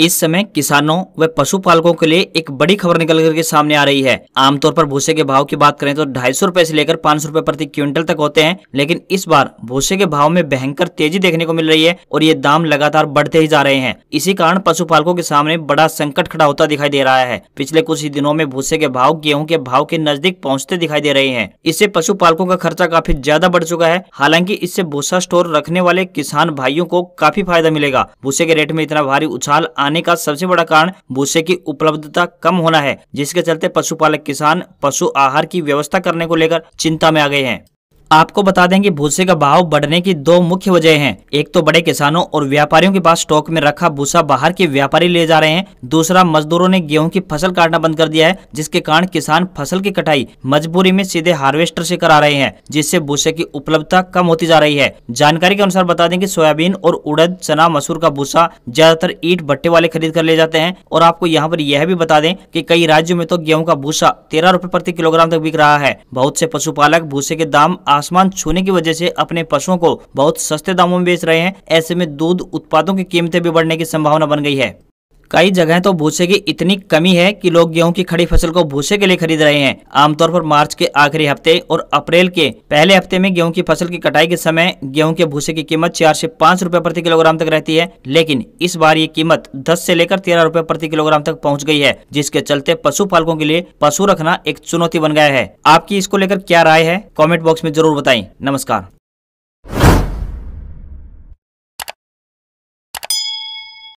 इस समय किसानों व पशुपालकों के लिए एक बड़ी खबर निकल करके सामने आ रही है आमतौर पर भूसे के भाव की बात करें तो ढाई सौ रूपए ऐसी लेकर पाँच सौ प्रति क्विंटल तक होते हैं लेकिन इस बार भूसे के भाव में भयंकर तेजी देखने को मिल रही है और ये दाम लगातार बढ़ते ही जा रहे हैं इसी कारण पशुपालकों के सामने बड़ा संकट खड़ा होता दिखाई दे रहा है पिछले कुछ ही दिनों में भूसे के भाव गेहूँ के भाव के नजदीक पहुँचते दिखाई दे रहे हैं इससे पशुपालकों का खर्चा काफी ज्यादा बढ़ चुका है हालांकि इससे भूसा स्टोर रखने वाले किसान भाइयों को काफी फायदा मिलेगा भूसे के रेट में इतना भारी उछाल आने का सबसे बड़ा कारण भूसे की उपलब्धता कम होना है जिसके चलते पशुपालक किसान पशु आहार की व्यवस्था करने को लेकर चिंता में आ गए हैं आपको बता दें कि भूसे का भाव बढ़ने की दो मुख्य वजह हैं एक तो बड़े किसानों और व्यापारियों के पास स्टॉक में रखा भूसा बाहर के व्यापारी ले जा रहे हैं दूसरा मजदूरों ने गेहूं की फसल काटना बंद कर दिया है जिसके कारण किसान फसल की कटाई मजबूरी में सीधे हार्वेस्टर से करा रहे हैं जिससे भूसे की उपलब्धता कम होती जा रही है जानकारी के अनुसार बता दें की सोयाबीन और उड़द चना मसूर का भूसा ज्यादातर ईट भट्टे वाले खरीद कर ले जाते हैं और आपको यहाँ पर यह भी बता दें की कई राज्यों में तो गेहूँ का भूसा तेरह रूपए प्रति किलोग्राम तक बिक रहा है बहुत से पशुपालक भूसे के दाम आसमान छूने की वजह से अपने पशुओं को बहुत सस्ते दामों में बेच रहे हैं ऐसे में दूध उत्पादों की कीमतें भी बढ़ने की संभावना बन गई है कई जगह तो भूसे की इतनी कमी है कि लोग गेहूं की खड़ी फसल को भूसे के लिए खरीद रहे हैं आमतौर पर मार्च के आखिरी हफ्ते और अप्रैल के पहले हफ्ते में गेहूं की फसल की कटाई के समय गेहूं के भूसे की कीमत चार से पाँच रूपए प्रति किलोग्राम तक रहती है लेकिन इस बार ये कीमत दस से लेकर तेरह रूपए प्रति किलोग्राम तक पहुँच गई है जिसके चलते पशु पालकों के लिए पशु रखना एक चुनौती बन गया है आपकी इसको लेकर क्या राय है कॉमेंट बॉक्स में जरूर बताए नमस्कार